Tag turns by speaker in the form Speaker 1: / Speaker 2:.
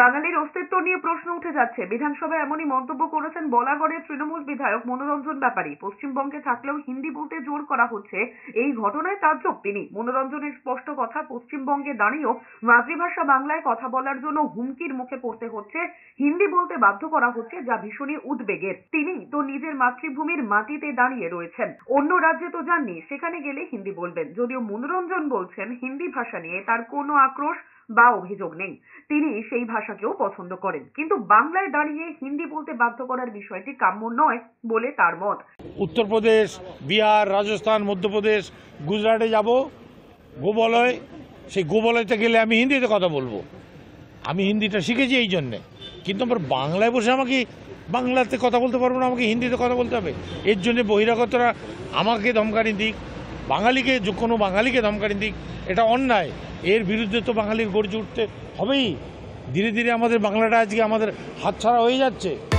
Speaker 1: বাঙালির অস্তিত্ব নিয়ে প্রশ্ন উঠে যাচ্ছে বিধানসভায় এমনই মন্তব্য করেছেন বলাগড়ের তৃণমূল বিধায়ক মনোরঞ্জন ব্যাপারী পশ্চিমবঙ্গে থাকলেও হিন্দি বলতে জোর করা হচ্ছে এই ঘটনায় তাজ্জব তিনি মনোরঞ্জনের স্পষ্ট কথা পশ্চিমবঙ্গে দাঁড়িয়েও মাতৃভাষা বাংলায় কথা বলার জন্য হুমকির মুখে পড়তে হচ্ছে হিন্দি বলতে বাধ্য করা হচ্ছে যা ভীষণই উদ্বেগের তিনি তো নিজের মাতৃভূমির মাটিতে দাঁড়িয়ে রয়েছেন অন্য রাজ্যে তো যাননি সেখানে গেলে হিন্দি বলবেন যদিও মনোরঞ্জন বলছেন হিন্দি ভাষা নিয়ে তার কোনো আক্রোশ বা অভিযোগ নেই তিনি সেই ভাষাকেও পছন্দ করেন কিন্তু বাংলায় দাঁড়িয়ে হিন্দি বলতে বাধ্য করার বিষয়টি কাম্য নয় বলে তার মত
Speaker 2: উত্তরপ্রদেশ বিহার রাজস্থান মধ্যপ্রদেশ গুজরাটে যাব গোবলয় সেই গোবলয়তে গেলে আমি হিন্দিতে কথা বলবো আমি হিন্দিটা শিখেছি এই জন্যে কিন্তু আমার বাংলায় বসে আমাকে বাংলাতে কথা বলতে পারবো না আমাকে হিন্দিতে কথা বলতে হবে এর জন্য বহিরাগতরা আমাকে ধমকানি দিক বাঙালিকে যে কোনো বাঙালিকে ধমকানি দিক এটা অন্যায় এর বিরুদ্ধে তো বাঙালির গর্জে উঠতে হবেই ধীরে ধীরে আমাদের বাংলাটা আজকে আমাদের হাতছাড়া হয়ে যাচ্ছে